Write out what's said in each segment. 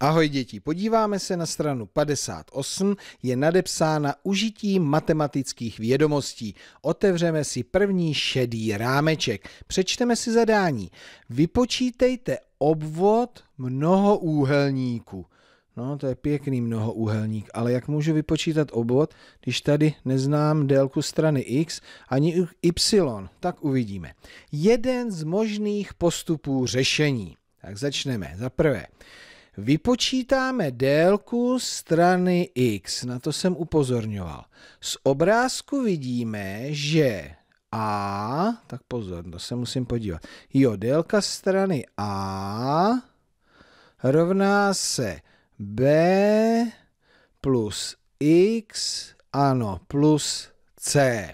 Ahoj děti, podíváme se na stranu 58, je nadepsána užití matematických vědomostí. Otevřeme si první šedý rámeček. Přečteme si zadání. Vypočítejte obvod mnohoúhelníku. No, to je pěkný mnohoúhelník, ale jak můžu vypočítat obvod, když tady neznám délku strany x ani y? Tak uvidíme. Jeden z možných postupů řešení. Tak začneme. Za prvé, Vypočítáme délku strany x, na to jsem upozorňoval. Z obrázku vidíme, že a, tak pozor, to se musím podívat. Jo, délka strany a rovná se b plus x, ano, plus c.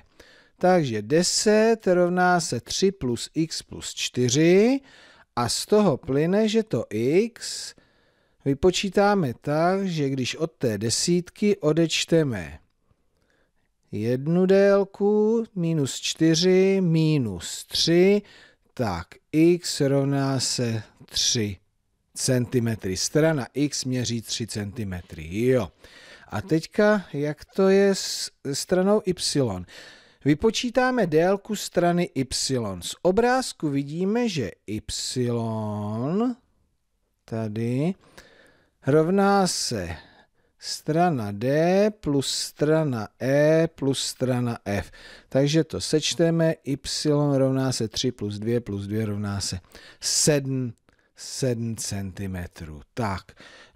Takže 10 rovná se 3 plus x plus 4 a z toho plyne, že to x vypočítáme tak, že když od té desítky odečteme jednu délku minus 4 minus 3, tak x rovná se 3 cm. Strana x měří 3 cm. Jo. A teďka, jak to je s stranou y? Vypočítáme délku strany y. Z obrázku vidíme, že y tady rovná se strana D plus strana E plus strana F. Takže to sečteme, y rovná se 3 plus 2 plus 2 rovná se 7 7 cm. Tak,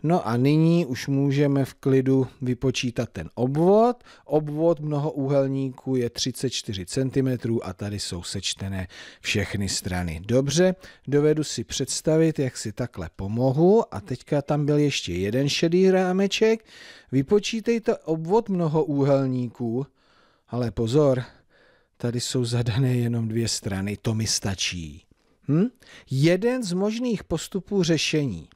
no a nyní už můžeme v klidu vypočítat ten obvod. Obvod mnohoúhelníku je 34 cm a tady jsou sečtené všechny strany. Dobře, dovedu si představit, jak si takhle pomohu a teďka tam byl ještě jeden šedý rámeček. Vypočítejte obvod mnohoúhelníků, ale pozor, tady jsou zadané jenom dvě strany, to mi stačí. Hm? Jeden z možných postupů řešení.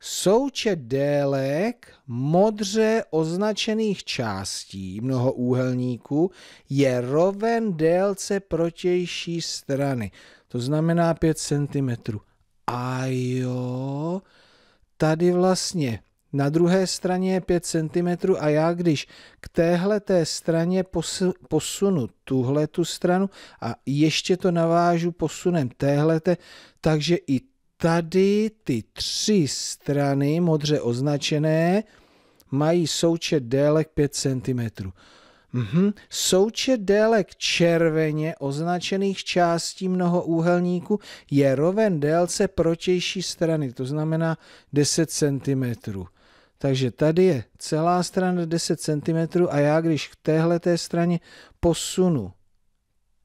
Součet délek modře označených částí mnohoúhelníku je roven délce protější strany. To znamená 5 cm. A jo, tady vlastně na druhé straně je 5 cm a já když k téhle té straně posunu tuhle tu stranu a ještě to navážu posunem téhle, takže i tady ty tři strany modře označené mají součet délek 5 cm. Mhm. Součet délek červeně označených částí mnohoúhelníku je roven délce protější strany, to znamená 10 cm. Takže tady je celá strana 10 cm a já když k téhle té straně posunu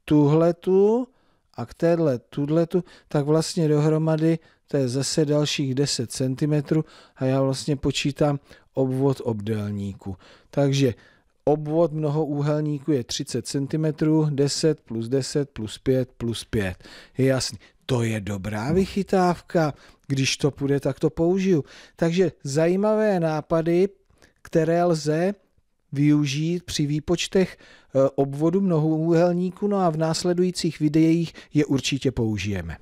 tuhletu a k téhle tuhletu, tak vlastně dohromady to je zase dalších 10 cm a já vlastně počítám obvod obdélníku. Takže obvod mnohoúhelníku je 30 cm, 10 plus 10 plus 5 plus 5. Je jasný to je dobrá vychytávka, když to půjde, tak to použiju. Takže zajímavé nápady, které lze využít při výpočtech e, obvodu mnohouhelníku, no a v následujících videích je určitě použijeme.